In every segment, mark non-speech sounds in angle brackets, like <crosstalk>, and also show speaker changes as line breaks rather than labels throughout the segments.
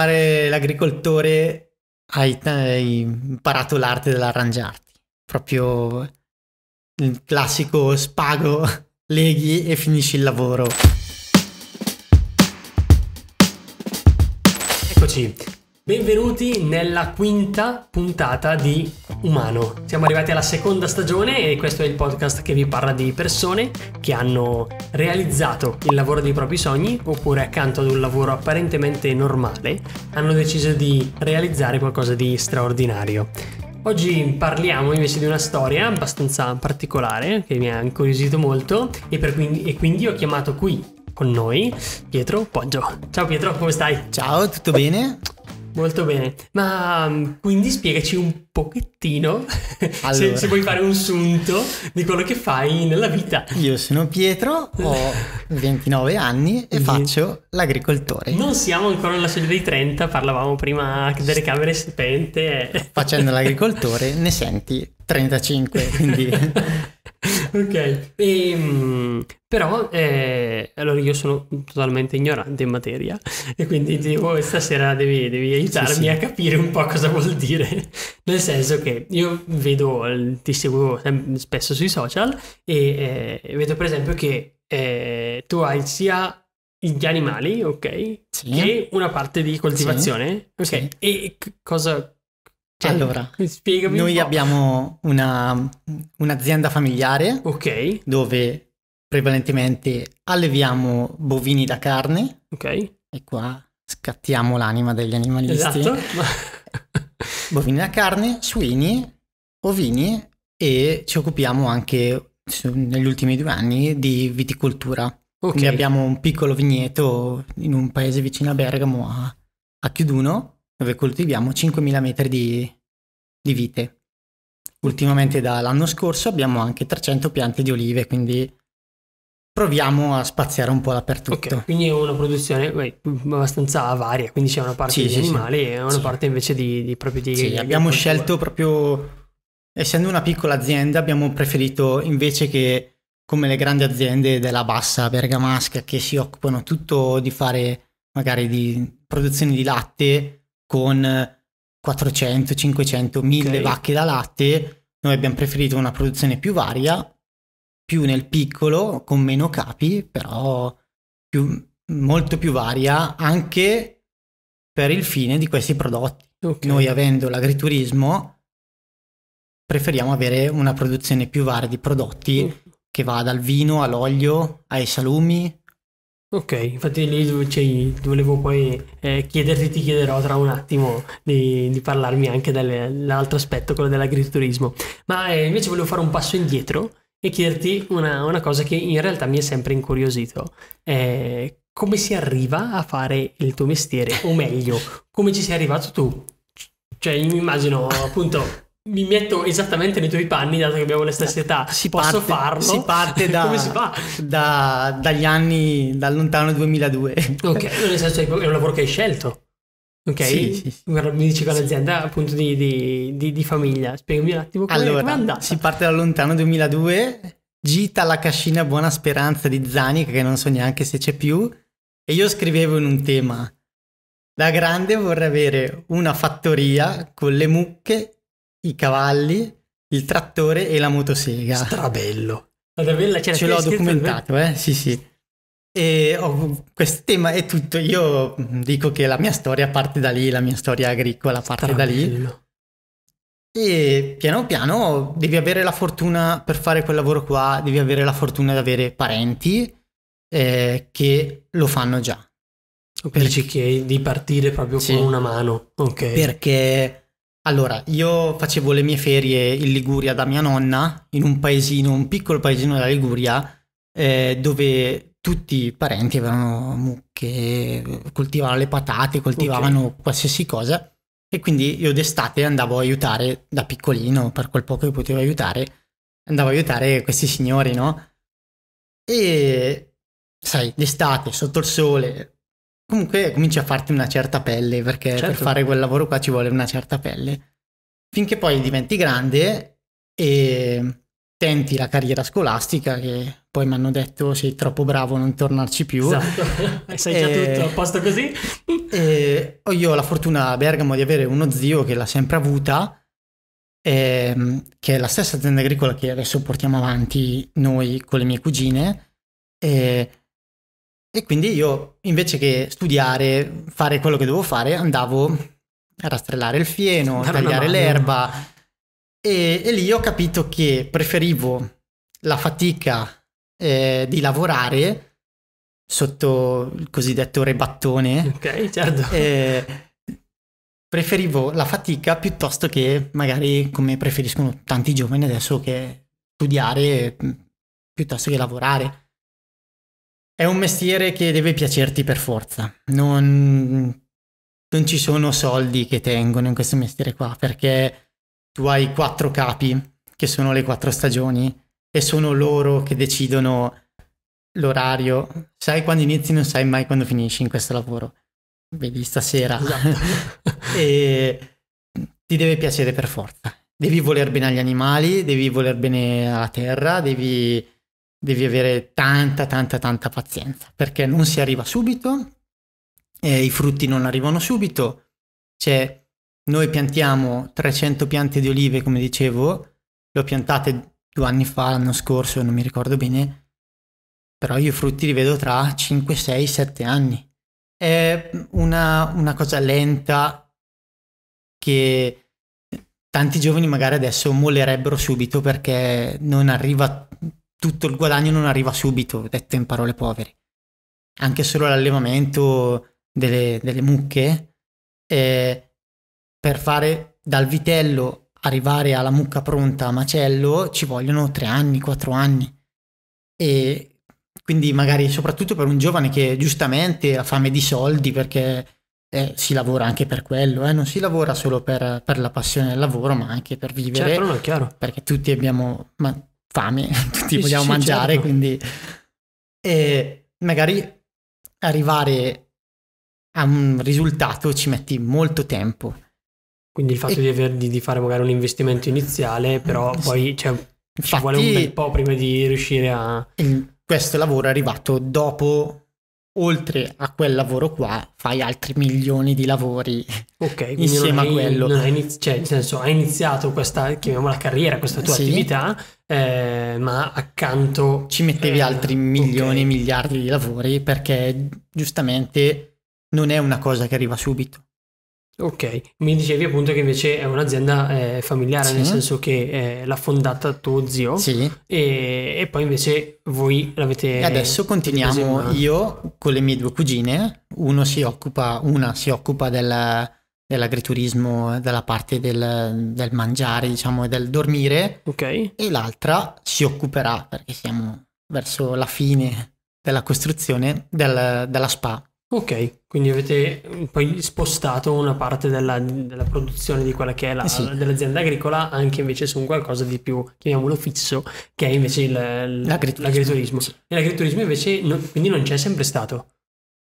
fare l'agricoltore hai, hai imparato l'arte dell'arrangiarti, proprio il classico spago, <laughs> leghi e
finisci il lavoro. Eccoci, Benvenuti nella quinta puntata di Umano. Siamo arrivati alla seconda stagione e questo è il podcast che vi parla di persone che hanno realizzato il lavoro dei propri sogni oppure accanto ad un lavoro apparentemente normale hanno deciso di realizzare qualcosa di straordinario. Oggi parliamo invece di una storia abbastanza particolare che mi ha incuriosito molto e, quindi, e quindi ho chiamato qui con noi Pietro Poggio. Ciao Pietro, come stai? Ciao, tutto bene? Molto bene, ma mm, quindi spiegaci un pochettino, <laughs> allora. se, se, vuoi fare un sunto di quello che fai nella vita. Io sono Pietro, ho
29 <laughs> anni e mhm. faccio l'agricoltore.
Non siamo ancora nella soglia dei 30, parlavamo prima delle camere spente. Facendo l'agricoltore ne senti
35, quindi...
<laughs> ok, e, ehm, però eh, allora io sono totalmente ignorante in materia e quindi mm. devo, oh, stasera devi, devi aiutarmi sì, sì. a capire un po' cosa vuol dire. Nel senso che io vedo, ti seguo spesso sui social e eh, vedo per esempio che eh, tu hai sia gli animali, ok, sì. che una parte di coltivazione, ok, e c- cosa cioè, allora, allora noi un
abbiamo una, un'azienda familiare okay. dove prevalentemente alleviamo bovini da carne okay. e qua scattiamo l'anima degli animalisti. Esatto. <laughs> bovini da carne, suini, ovini e ci occupiamo anche negli ultimi due anni di viticoltura. Okay. Quindi abbiamo un piccolo vigneto in un paese vicino a Bergamo a, a Chiuduno dove coltiviamo 5.000 metri di, di vite. Ultimamente dall'anno scorso abbiamo anche 300 piante di olive, quindi proviamo a spaziare un po' dappertutto. Okay,
quindi è una produzione beh, abbastanza varia, quindi c'è una parte sì, di sì, animali sì. e una parte invece di, di proprio di... Sì, di abbiamo scelto proprio,
essendo una piccola azienda, abbiamo preferito invece che come le grandi aziende della bassa bergamasca che si occupano tutto di fare magari di produzione di latte, con 400, 500, 1000 okay. vacche da latte, noi abbiamo preferito una produzione più varia, più nel piccolo, con meno capi, però più, molto più varia anche per il fine di questi prodotti. Okay. Noi avendo l'agriturismo preferiamo avere una produzione più varia di prodotti mm. che va dal vino all'olio ai
salumi Ok, infatti lì cioè, volevo poi eh, chiederti, ti chiederò tra un attimo di, di parlarmi anche dell'altro aspetto, quello dell'agriturismo. Ma eh, invece volevo fare un passo indietro e chiederti una, una cosa che in realtà mi è sempre incuriosito. Eh, come si arriva a fare il tuo mestiere? O meglio, come ci sei arrivato tu? Cioè, mi immagino appunto mi metto esattamente nei tuoi panni, dato che abbiamo le stesse eh, età. Si Posso parte, farlo? Si parte <laughs> da, Come si fa?
Da,
dagli anni, dal lontano 2002. ok, <laughs> nel senso è un lavoro che hai scelto. Ok, sì, sì, sì. mi dici con l'azienda appunto di, di, di, di, famiglia. Spiegami un attimo come, allora,
come Si parte da lontano 2002, gita la cascina Buona Speranza di Zanik, che non so neanche se c'è più, e io scrivevo in un tema. Da grande vorrei avere una fattoria con le mucche i cavalli, il trattore e la motosega. Strabello.
Bella, Ce l'ho documentato,
eh? Sì, sì. E oh, questo tema è tutto. Io dico che la mia storia parte da lì, la mia storia agricola parte Strabello. da lì. E piano piano devi avere la fortuna per fare quel lavoro qua, devi avere la fortuna di avere parenti eh, che lo fanno già. Perché... Dici che di partire proprio sì. con una mano. Okay. Perché allora, io facevo le mie ferie in Liguria da mia nonna, in un paesino, un piccolo paesino della Liguria, eh, dove tutti i parenti avevano mucche, coltivavano le patate, coltivavano okay. qualsiasi cosa. E quindi io d'estate andavo a aiutare da piccolino, per quel poco che potevo aiutare, andavo a aiutare questi signori, no? E sai, d'estate, sotto il sole, comunque cominci a farti una certa pelle, perché certo. per fare quel lavoro qua ci vuole una certa pelle. Finché poi diventi grande e tenti la carriera scolastica che poi mi hanno detto sei troppo bravo non tornarci più esatto
<laughs> <laughs> sai già tutto a posto così <laughs> e... io
ho la fortuna a Bergamo di avere uno zio che l'ha sempre avuta ehm, che è la stessa azienda agricola che adesso portiamo avanti noi con le mie cugine e e quindi io, invece che studiare, fare quello che dovevo fare, andavo a rastrellare il fieno, a tagliare l'erba. E, e, lì ho capito che preferivo la fatica eh, di lavorare sotto il cosiddetto rebattone.
Ok, certo. Eh,
preferivo la fatica piuttosto che magari come preferiscono tanti giovani adesso che studiare mm, piuttosto che lavorare. È un mestiere che deve piacerti per forza. Non, non ci sono soldi che tengono in questo mestiere qua, perché tu hai quattro capi, che sono le quattro stagioni, e sono loro che decidono l'orario. Sai quando inizi, non sai mai quando finisci in questo lavoro. Vedi stasera. Esatto. <laughs> e ti deve piacere per forza. Devi voler bene agli animali, devi voler bene alla terra, devi devi avere tanta, tanta, tanta pazienza perché non si arriva subito, eh, i frutti non arrivano subito. Cioè, noi piantiamo 300 piante di olive, come dicevo, le ho piantate due anni fa, l'anno scorso, non mi ricordo bene, però io i frutti li vedo tra 5, 6, 7 anni. È una, una cosa lenta che tanti giovani magari adesso mollerebbero subito perché non arriva tutto il guadagno non arriva subito, detto in parole povere. Anche solo l'allevamento delle, delle mucche, eh, per fare dal vitello arrivare alla mucca pronta a macello ci vogliono tre anni, quattro anni. E quindi magari soprattutto per un giovane che giustamente ha fame di soldi perché eh, si lavora anche per quello, eh? non si lavora solo per, per, la passione del lavoro, ma anche per vivere. Certo, non è chiaro. Perché tutti abbiamo, ma fame, <laughs> tutti sì, vogliamo sì, mangiare, certo. quindi e magari arrivare a un risultato ci metti
molto tempo. Quindi il fatto e... di, aver, di, di, fare magari un investimento iniziale, mm, però sì. poi cioè, Infatti, ci vuole un bel po' prima di riuscire a... questo lavoro è arrivato
dopo oltre a quel lavoro qua fai altri milioni di lavori
okay, <laughs> insieme hai, a quello. Hai, cioè, nel senso, hai iniziato questa, chiamiamola carriera, questa tua sì. attività, eh, ma accanto... Ci mettevi eh, altri milioni e okay.
miliardi di lavori perché giustamente non è una cosa che arriva subito.
Ok, mi dicevi appunto che invece è un'azienda eh, familiare, sì. nel senso che eh, l'ha fondata tuo zio sì. e, e, poi invece voi l'avete... E adesso continuiamo
io con le mie due cugine, si occupa, una si occupa del, dell'agriturismo, della parte del, del, mangiare diciamo e del dormire Ok. e l'altra si occuperà, perché siamo verso la fine
della costruzione, del, della spa Ok, quindi avete mm, poi spostato una parte della, della produzione di quella che è la, eh sì. dell'azienda agricola anche invece su un qualcosa di più, chiamiamolo fisso, che è invece il, l'agriturismo. l'agriturismo. Sì. E l'agriturismo invece no, quindi non c'è sempre stato.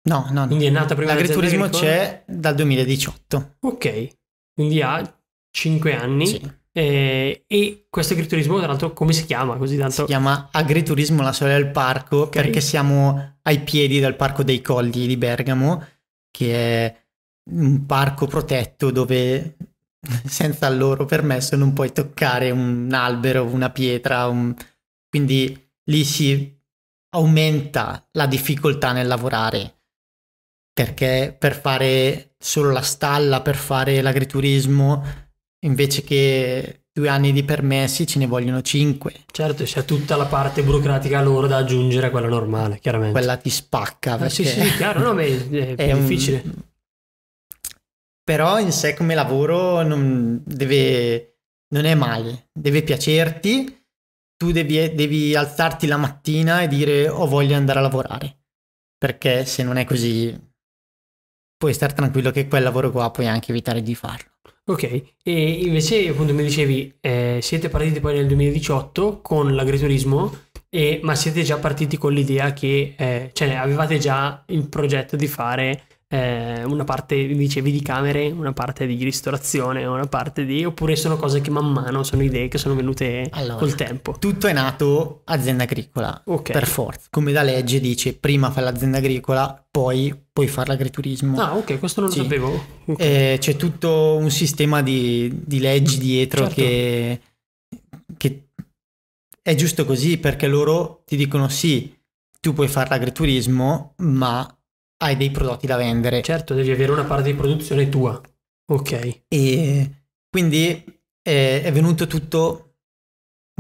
No, no, no. Quindi è nata prima l'agriturismo c'è
dal 2018.
Ok, quindi ha 5
anni. Sì. Eh, e questo agriturismo, tra l'altro, come si chiama? Così tanto... Si chiama Agriturismo La Sole del Parco okay. perché siamo ai piedi del Parco dei Colli di Bergamo, che è un parco protetto dove <laughs> senza il loro permesso non puoi toccare un albero, una pietra, un... quindi lì si aumenta la difficoltà nel lavorare perché per fare solo la stalla, per fare l'agriturismo invece che due anni di permessi
ce ne vogliono cinque. Certo, c'è tutta la parte burocratica loro da aggiungere a quella normale, chiaramente. Quella ti spacca. Eh, sì, sì, chiaro, no, è, è <laughs> difficile. Un...
Però in sé come lavoro non, deve... non è male, deve piacerti, tu devi, devi alzarti la mattina e dire ho voglia di andare a lavorare, perché se non è così puoi stare tranquillo che quel lavoro qua puoi anche evitare di farlo.
Ok, e invece appunto mi dicevi, eh, siete partiti poi nel 2018 con l'agriturismo, e, ma siete già partiti con l'idea che, eh, cioè avevate già il progetto di fare eh, una parte dicevi di camere, una parte di ristorazione, una parte di... oppure sono cose che man mano sono idee che sono venute allora, col tempo. Tutto è nato azienda agricola, okay. per forza.
Come da legge dice prima fai l'azienda agricola, poi puoi fare l'agriturismo. Ah
ok, questo non lo sapevo.
Okay. Eh, c'è tutto un sistema di, di leggi dietro certo. che, che è giusto così perché loro ti dicono sì, tu puoi fare l'agriturismo, ma hai dei prodotti da vendere. Certo, devi avere una parte di produzione tua. Ok. E quindi è, eh, è venuto tutto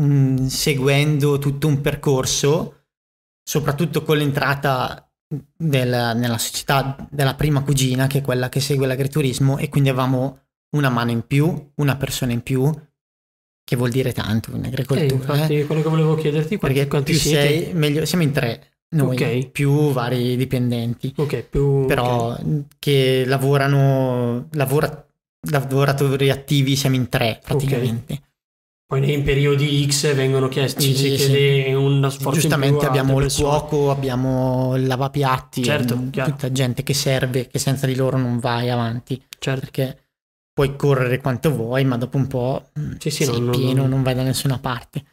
mh, mm, seguendo tutto un percorso, soprattutto con l'entrata del, nella società della prima cugina, che è quella che segue l'agriturismo, e quindi avevamo una mano in più, una persona in più, che vuol dire tanto in agricoltura. Eh, infatti, eh.
quello che volevo chiederti, quanti, Perché quanti più siete? Sei,
meglio, siamo in tre noi, okay. più vari dipendenti. Okay, più, Però okay. che lavorano, lavora, lavoratori attivi siamo in tre praticamente.
Poi in periodi X vengono chiesti sì, sì. un sforzo Giustamente abbiamo il persone.
cuoco, abbiamo il lavapiatti, certo, mm, tutta gente che serve, che senza di loro non vai avanti. Certo. Perché puoi correre quanto vuoi, ma dopo un po' mm, sì, sì, sei non, pieno, non... non vai da nessuna parte.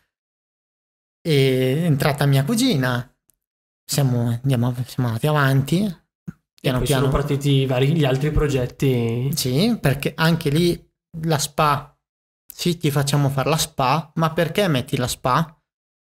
È entrata mia cugina, siamo, andiamo, siamo andati avanti.
Piano e poi piano. sono partiti vari, gli altri progetti.
Sì, perché anche lì la spa, sì, ti facciamo fare la spa, ma perché metti la spa?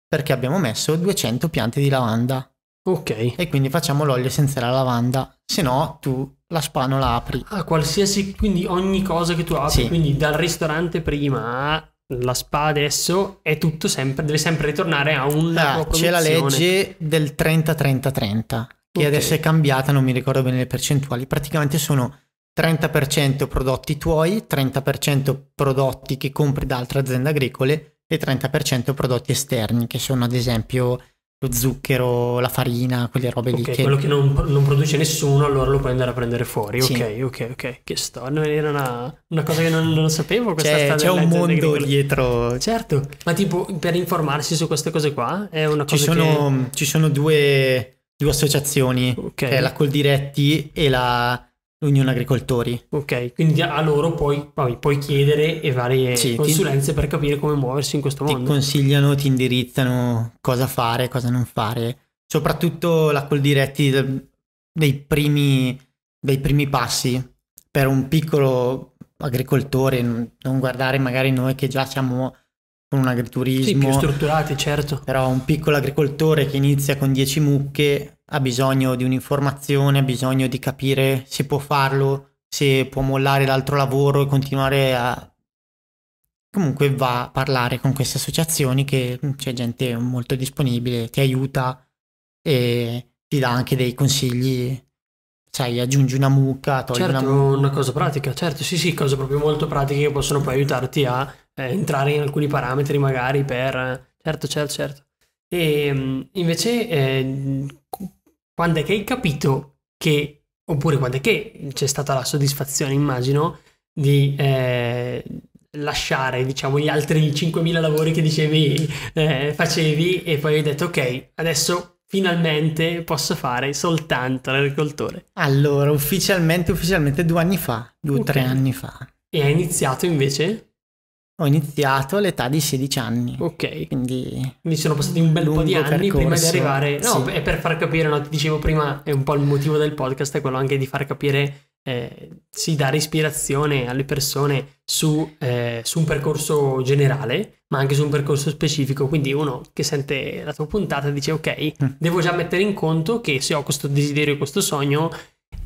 Perché abbiamo messo 200 piante di lavanda. Ok. E quindi facciamo l'olio senza la lavanda, se no tu la spa non la apri. Ah, qualsiasi,
quindi ogni cosa che tu apri, sì. quindi dal ristorante prima la SPA adesso è tutto sempre, deve sempre ritornare a un ah, C'è la legge
del 30-30-30 che okay. adesso è cambiata, non mi ricordo bene le percentuali, praticamente sono 30% prodotti tuoi, 30% prodotti che compri da altre aziende agricole e 30% prodotti esterni che sono ad esempio lo zucchero, la farina, quelle robe
okay, lì. Che... Quello che non, non, produce nessuno, allora lo puoi andare a prendere fuori. Sì. Ok, ok, ok. Che storia. Era una, una, cosa che non, non sapevo. c'è, cioè, c'è un mondo agricole.
dietro. Certo,
ma tipo per informarsi su queste cose qua è una cosa. Ci sono,
che... ci sono due, due associazioni, okay. che è cioè la Coldiretti e la l'Unione Agricoltori. Ok, quindi a
loro poi, vabbè, puoi chiedere e varie sì, consulenze ti, per capire come muoversi in questo mondo. Ti
consigliano, ti indirizzano cosa fare, cosa non fare. Soprattutto la Col diretti dei primi, dei primi passi per un piccolo agricoltore, non guardare magari noi che già siamo con un agriturismo. Sì, più strutturati, certo. Però un piccolo agricoltore che inizia con 10 mucche ha bisogno di un'informazione, ha bisogno di capire se può farlo, se può mollare l'altro lavoro e continuare a... Comunque va a parlare con queste associazioni che mm, c'è gente molto disponibile, ti aiuta e
ti dà anche dei consigli sai, aggiungi una mucca, togli certo, una mucca. una cosa pratica, certo, sì, sì, cose proprio molto pratiche che possono poi aiutarti a eh, entrare in alcuni parametri magari per... Certo, certo, certo. E ehm, invece eh, quando è che hai capito che, oppure quando è che c'è stata la soddisfazione, immagino, di eh, lasciare diciamo gli altri 5.000 lavori che dicevi eh, facevi e poi hai detto ok adesso finalmente posso fare soltanto l'agricoltore allora
ufficialmente
ufficialmente due anni fa due o okay. tre anni
fa e hai iniziato invece ho iniziato all'età di 16 anni.
Ok. Quindi, quindi sono passati un bel po' di anni percorso. prima di arrivare. No, sì. è per far capire, no, ti dicevo prima, è un po' il motivo del podcast, è quello anche di far capire, eh, sì, dare ispirazione alle persone su, eh, su un percorso generale, ma anche su un percorso specifico. Quindi uno che sente la tua puntata dice, ok, mm. devo già mettere in conto che se ho questo desiderio e questo sogno,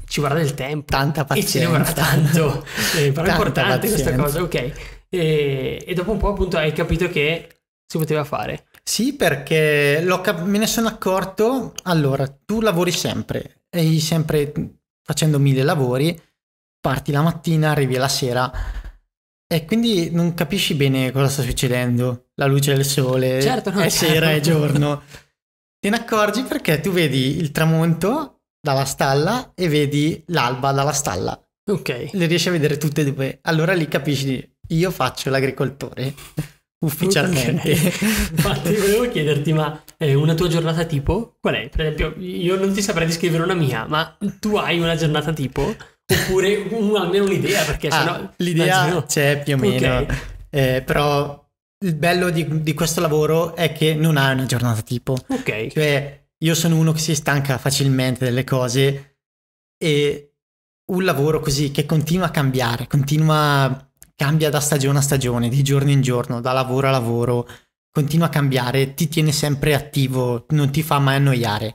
ci vorrà del tempo. Tanta pazienza. E ci vorrà tanto. <laughs> eh, però è importante pazienza. questa cosa, ok. E, e dopo un po' appunto hai capito che si poteva fare.
Sì, perché cap- me ne sono accorto. Allora, tu lavori sempre, e sempre facendo mille lavori, parti la mattina, arrivi la sera. E quindi non capisci bene cosa sta succedendo. La luce del sole, certo, no, è sera, è giorno. <laughs> Te ne accorgi perché tu vedi il tramonto dalla stalla e vedi l'alba dalla stalla. Ok. Le riesci a vedere tutte e due. Allora lì capisci io faccio l'agricoltore <laughs> ufficialmente. Okay.
<laughs> Infatti volevo chiederti, ma eh, una tua giornata tipo qual è? Per esempio, io non ti saprei descrivere una mia, ma tu hai una giornata tipo? Oppure un, almeno un'idea, perché ah, sennò... L'idea immagino...
c'è più o meno, okay. eh, però il bello di, di, questo lavoro è che non hai una giornata tipo. Ok. Cioè, io sono uno che si stanca facilmente delle cose e un lavoro così che continua a cambiare, continua cambia da stagione a stagione, di giorno in giorno, da lavoro a lavoro, continua a cambiare, ti tiene sempre attivo, non ti fa mai annoiare.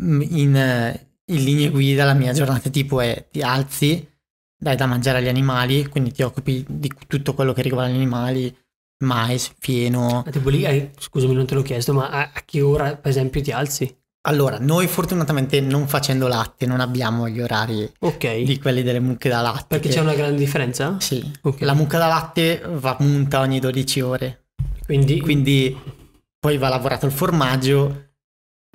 Mm, in, eh, in linea guida la mia giornata tipo è ti alzi, dai da mangiare agli animali, quindi ti occupi di tutto quello che riguarda gli animali, mais, fieno. Ma tipo lì, scusami non te l'ho chiesto, ma a, a che ora per esempio ti alzi? Allora, noi fortunatamente non facendo latte non abbiamo gli orari okay. di quelli delle mucche da latte. Perché che... c'è una grande differenza? Sì, okay. la mucca da latte va munta ogni 12 ore. Quindi... Quindi poi va lavorato il formaggio,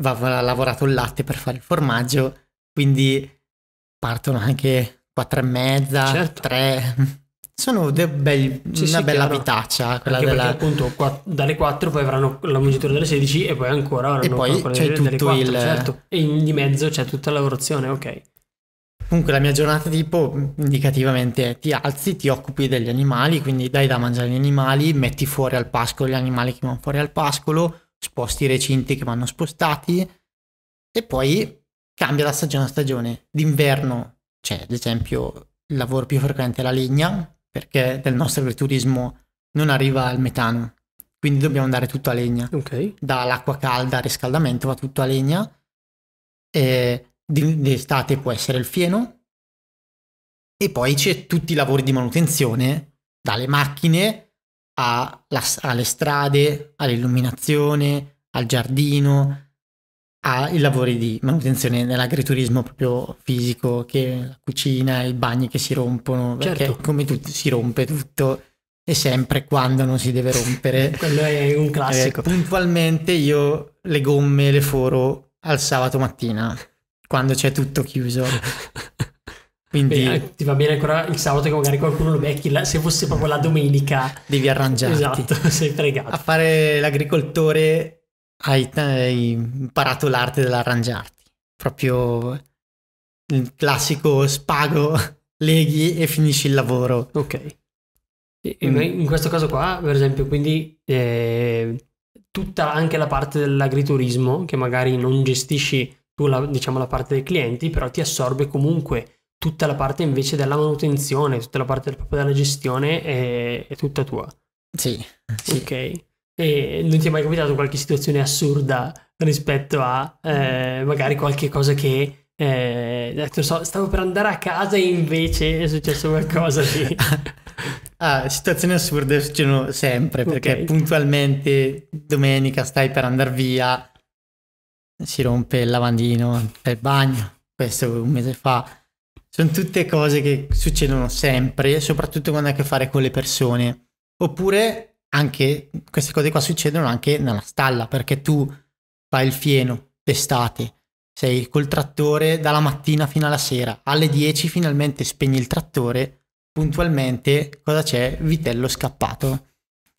va, lavorato il latte per fare il formaggio, quindi partono anche 4 e mezza, certo.
3. Sono de- bel, sì, una sì, bella chiaro. vitaccia. Quella perché, della... perché appunto qua, dalle 4 poi avranno la mungitura delle 16 e poi ancora e poi c'è delle, tutto delle 4, il... certo. E in, di mezzo c'è tutta la lavorazione, ok.
Comunque la mia giornata tipo indicativamente è ti alzi, ti occupi degli animali, quindi dai da mangiare agli animali, metti fuori al pascolo gli animali che vanno fuori al pascolo, sposti i recinti che vanno spostati e poi cambia da stagione a stagione. D'inverno c'è ad esempio il lavoro più frequente è la legna, perché del nostro agriturismo non arriva il metano, quindi dobbiamo andare tutto a legna. Okay. Dall'acqua calda al riscaldamento va tutto a legna. E d'estate può essere il fieno. E poi c'è tutti i lavori di manutenzione, dalle macchine alla, alle strade, all'illuminazione, al giardino, ai lavori di manutenzione nell'agriturismo proprio fisico, che la cucina, i bagni che si rompono, certo. perché come tutto si rompe tutto e sempre quando non si deve rompere. <laughs> Quello è un classico. Eh, puntualmente io le gomme le foro al sabato mattina, quando c'è tutto chiuso. <laughs> Quindi Beh,
ti va bene ancora il sabato che magari qualcuno lo becchi, se fosse proprio la domenica.
Devi arrangiarti. Esatto, <laughs> sei fregato. A fare l'agricoltore hai, hai imparato l'arte dell'arrangiarti. Proprio il classico spago, <laughs> leghi e finisci il lavoro. Ok. In, mm. in
questo caso qua, per esempio, quindi eh, tutta anche la parte dell'agriturismo, che magari non gestisci tu la, diciamo, la parte dei clienti, però ti assorbe comunque tutta la parte invece della manutenzione, tutta la parte proprio della gestione è, eh, è tutta tua. Sì, sì. Ok. E non ti è mai capitato qualche situazione assurda rispetto a eh, magari qualche cosa che eh, so, stavo per andare a casa e invece è successo qualcosa di... <laughs> ah, situazioni assurde succedono sempre perché okay.
puntualmente domenica stai per andare via, si rompe il lavandino del bagno, questo un mese fa. Sono tutte cose che succedono sempre, soprattutto quando hai a che fare con le persone. Oppure anche queste cose qua succedono anche nella stalla perché tu fai il fieno d'estate, sei col trattore dalla mattina fino alla sera, alle 10 finalmente spegni il trattore, puntualmente cosa c'è? Vitello scappato.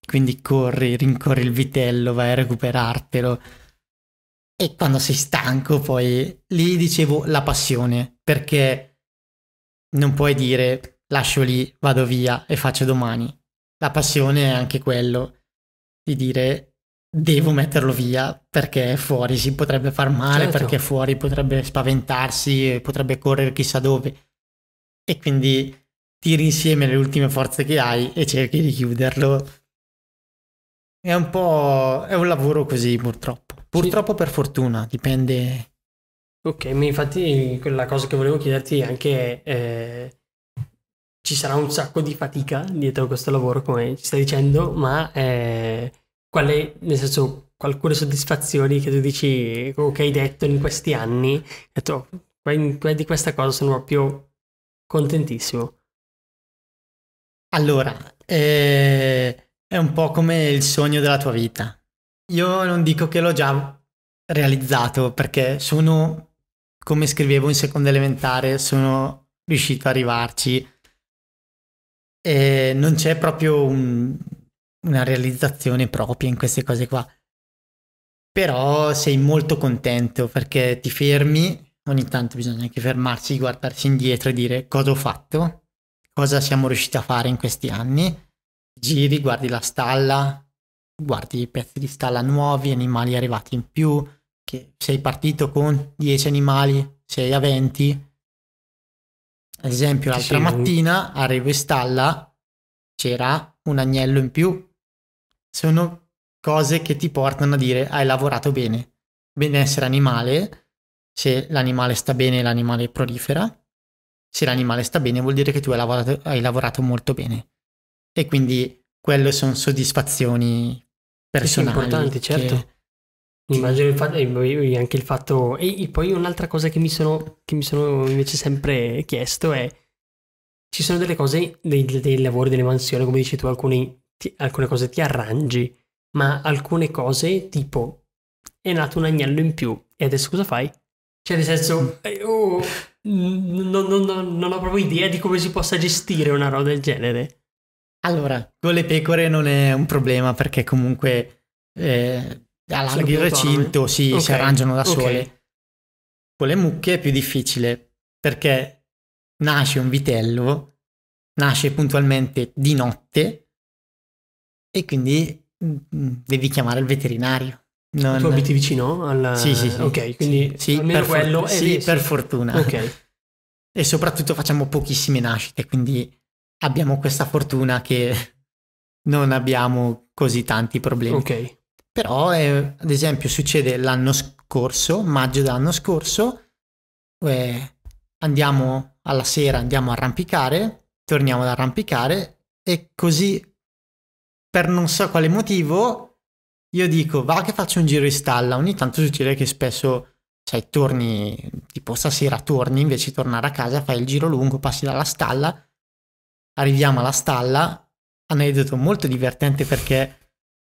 Quindi corri, rincorri il vitello, vai a recuperartelo. E quando sei stanco poi lì dicevo la passione, perché non puoi dire lascio lì, vado via e faccio domani la passione è anche quello di dire devo metterlo via perché fuori si potrebbe far male, certo. perché fuori potrebbe spaventarsi, potrebbe correre chissà dove. E quindi tiri insieme le ultime forze che hai e cerchi di chiuderlo. È un po'... è un lavoro così purtroppo. Purtroppo sì. per fortuna, dipende.
Ok, infatti quella cosa che volevo chiederti anche... Eh ci sarà un sacco di fatica dietro questo lavoro, come ci stai dicendo, ma eh, qual è, nel senso, alcune soddisfazioni che tu dici, o che hai detto in questi anni, detto, di questa cosa sono proprio contentissimo. Allora, eh, è un po' come il sogno
della tua vita. Io non dico che l'ho già realizzato perché sono, come scrivevo in seconda elementare, sono riuscito ad arrivarci eh, non c'è proprio un, una realizzazione propria in queste cose qua. Però sei molto contento perché ti fermi, ogni tanto bisogna anche fermarsi, guardarsi indietro e dire cosa ho fatto, cosa siamo riusciti a fare in questi anni. Giri, guardi la stalla, guardi i pezzi di stalla nuovi, animali arrivati in più, che sei partito con 10 animali, sei a 20, ad esempio, l'altra mattina arrivo a Revestalla c'era un agnello in più. Sono cose che ti portano a dire hai lavorato bene. Benessere animale, se l'animale sta bene, l'animale prolifera. Se l'animale sta bene, vuol dire che tu hai lavorato, hai lavorato molto bene. E quindi quelle sono soddisfazioni
personali. Sì, importanti, certo. Immagino il fatto, eh, anche il fatto... E poi un'altra cosa che mi, sono, che mi sono invece sempre chiesto è... Ci sono delle cose, dei, dei lavori, delle mansioni, come dici tu, alcuni, ti, alcune cose ti arrangi, ma alcune cose tipo è nato un agnello in più e adesso cosa fai? Cioè, nel senso, eh, oh, non, non, non, non, ho proprio idea di come si possa gestire una roba del genere. Allora,
con le pecore non è un problema perché comunque eh, alla il recinto sì, okay. si arrangiano da okay. sole. Con le mucche è più difficile perché nasce un vitello, nasce puntualmente di notte e quindi mm, mm, devi chiamare il veterinario. Non... Tu abiti vicino al... Sì, sì, sì. Ok, quindi sì, per quello... sì, per fortuna. Okay. E soprattutto facciamo pochissime nascite, quindi abbiamo questa fortuna che non abbiamo così tanti problemi. Ok. Però, eh, ad esempio, succede l'anno scorso, maggio dell'anno scorso, eh, andiamo alla sera, andiamo a arrampicare, torniamo ad arrampicare e così, per non so quale motivo, io dico, va che faccio un giro in stalla. Ogni tanto succede che spesso cioè torni, tipo stasera torni, invece di tornare a casa fai il giro lungo, passi dalla stalla, arriviamo alla stalla, aneddoto molto divertente perché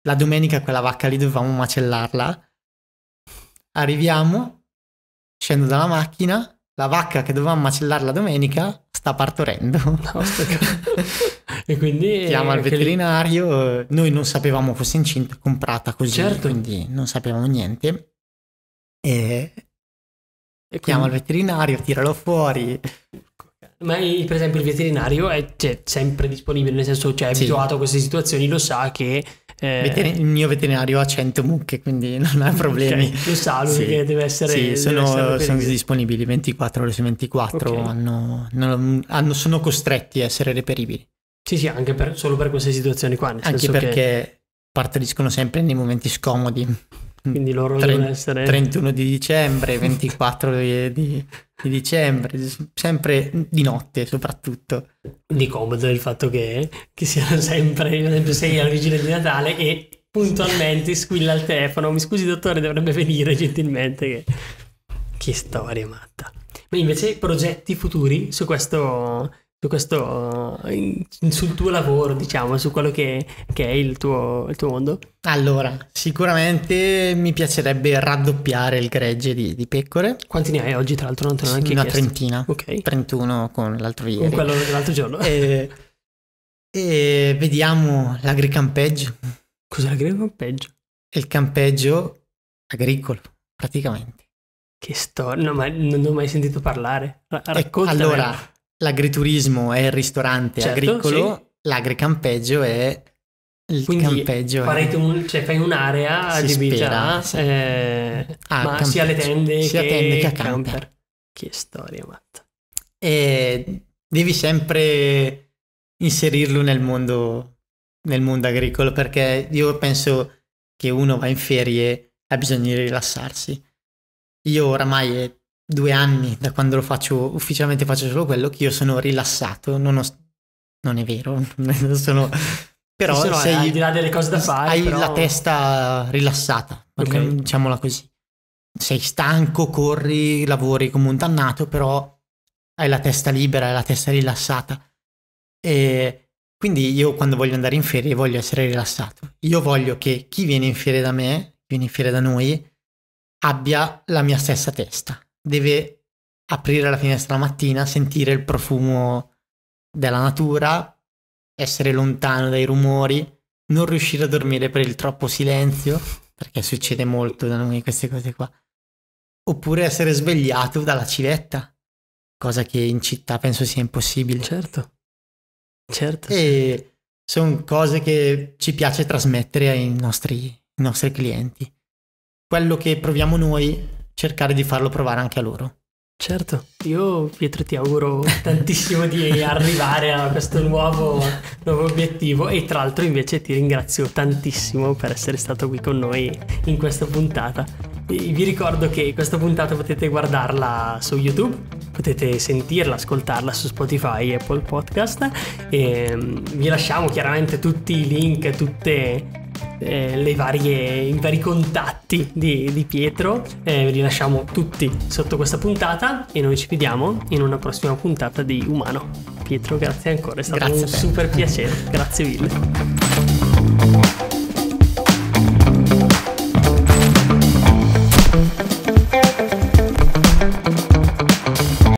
la domenica quella vacca lì dovevamo macellarla. Arriviamo, scendo dalla macchina, la vacca che dovevamo macellare la domenica sta partorendo.
<laughs> <laughs> e quindi... Chiama il
veterinario, noi non sapevamo fosse incinta, comprata così, certo. quindi non sapevamo niente. E... e chiama quindi... il veterinario, tiralo fuori,
ma per esempio il veterinario è cioè, sempre disponibile, nel senso cioè, è sì. abituato a queste situazioni, lo sa che eh... Veterin- il
mio veterinario ha 100 mucche, quindi <laughs> non ha problemi. Okay. Lo sa lui sì. che deve essere... Sì, deve sono, essere sono, disponibili 24 ore su 24, okay. hanno, non, hanno, sono costretti a essere reperibili. Sì, sì, anche per, solo per queste situazioni qua. anche perché che... partoriscono sempre nei momenti scomodi. Mm. quindi loro Tre, devono essere 31 di dicembre 24 di, di, dicembre sempre di notte soprattutto
di comodo il fatto che, che siano sempre sei alla vigilia di Natale e puntualmente squilla il telefono mi scusi dottore dovrebbe venire gentilmente che, che storia matta ma invece progetti futuri su questo su questo, sul tuo lavoro, diciamo, su quello che, che è il tuo, il tuo, mondo? Allora, sicuramente mi piacerebbe raddoppiare il gregge di, di pecore.
Quanti ne hai oggi, tra l'altro? Non te ne ho neanche Una chiesto. trentina. Ok. 31 con l'altro ieri. Con quello dell'altro giorno. <laughs> e, eh, e vediamo l'agricampeggio Cos'è l'agricampeggio? Il campeggio agricolo, praticamente.
Che storia, no, ma non ho mai sentito parlare. Ecco, raccontami. Allora
l'agriturismo è il ristorante certo, agricolo, sì. l'agricampeggio è il Quindi campeggio. Farete
un, cioè, fai un'area si adibita spera, sì. eh, ah, ma sia alle tende sia che, tende che a camper. camper. Che storia matta. E devi sempre
inserirlo nel mondo, nel mondo agricolo perché io penso che uno va in ferie ha bisogno di rilassarsi. Io oramai è due anni da quando lo faccio ufficialmente faccio solo quello che io sono rilassato non, ho, non è vero <laughs> sono però se no, sei, al di là delle cose da fare hai però... la testa rilassata okay. diciamola così sei stanco corri lavori come un dannato però hai la testa libera hai la testa rilassata e quindi io quando voglio andare in ferie voglio essere rilassato io voglio che chi viene in ferie da me viene in ferie da noi abbia la mia stessa testa deve aprire la finestra la mattina, sentire il profumo della natura, essere lontano dai rumori, non riuscire a dormire per il troppo silenzio, perché succede molto da noi queste cose qua, oppure essere svegliato dalla civetta, cosa che in città penso sia impossibile. Certo, certo. E sono cose che ci piace trasmettere ai nostri, ai nostri clienti. Quello che proviamo noi cercare di farlo provare anche
a loro. Certo, io Pietro ti auguro <laughs> tantissimo di arrivare a questo nuovo, nuovo, obiettivo e tra l'altro invece ti ringrazio tantissimo per essere stato qui con noi in questa puntata. E vi ricordo che questa puntata potete guardarla su YouTube, potete sentirla, ascoltarla su Spotify e Apple Podcast e mm, vi lasciamo chiaramente tutti i link, tutte eh, varie, i vari contatti di, di Pietro, eh, li lasciamo tutti sotto questa puntata e noi ci vediamo in una prossima puntata di Umano. Pietro, grazie ancora, è stato grazie un super piacere, grazie mille.